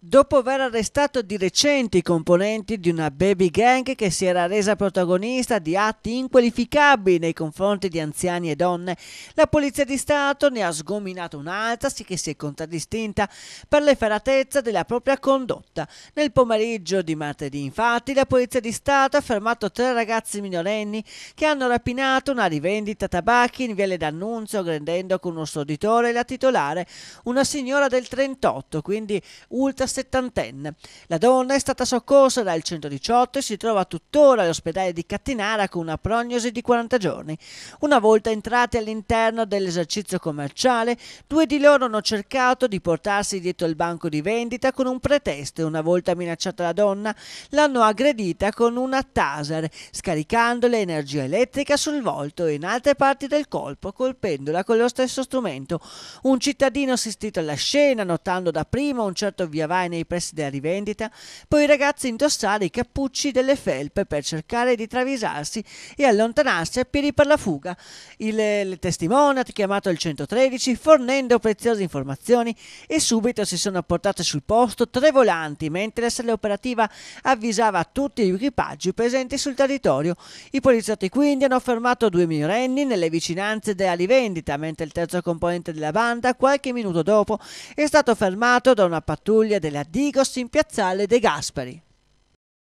Dopo aver arrestato di recente i componenti di una baby gang che si era resa protagonista di atti inqualificabili nei confronti di anziani e donne, la Polizia di Stato ne ha sgominato un'altra sì che si è contraddistinta per l'efferatezza della propria condotta. Nel pomeriggio di martedì, infatti, la Polizia di Stato ha fermato tre ragazzi minorenni che hanno rapinato una rivendita tabacchi in Viale d'Annunzio, rendendo con uno storditore la titolare, una signora del 38, quindi ultra settantenne. La donna è stata soccorsa dal 118 e si trova tuttora all'ospedale di Cattinara con una prognosi di 40 giorni. Una volta entrati all'interno dell'esercizio commerciale, due di loro hanno cercato di portarsi dietro il banco di vendita con un pretesto e una volta minacciata la donna l'hanno aggredita con una taser, scaricando l'energia elettrica sul volto e in altre parti del colpo, colpendola con lo stesso strumento. Un cittadino assistito alla scena, notando dapprima un certo via online nei pressi della rivendita, poi i ragazzi indossare i cappucci delle felpe per cercare di travisarsi e allontanarsi a piedi per la fuga. Il, il testimone ha chiamato il 113 fornendo preziose informazioni e subito si sono portate sul posto tre volanti mentre la sala operativa avvisava tutti gli equipaggi presenti sul territorio. I poliziotti quindi hanno fermato due minorenni nelle vicinanze della rivendita mentre il terzo componente della banda qualche minuto dopo è stato fermato da una pattuglia del della Digos in piazzale De Gasperi.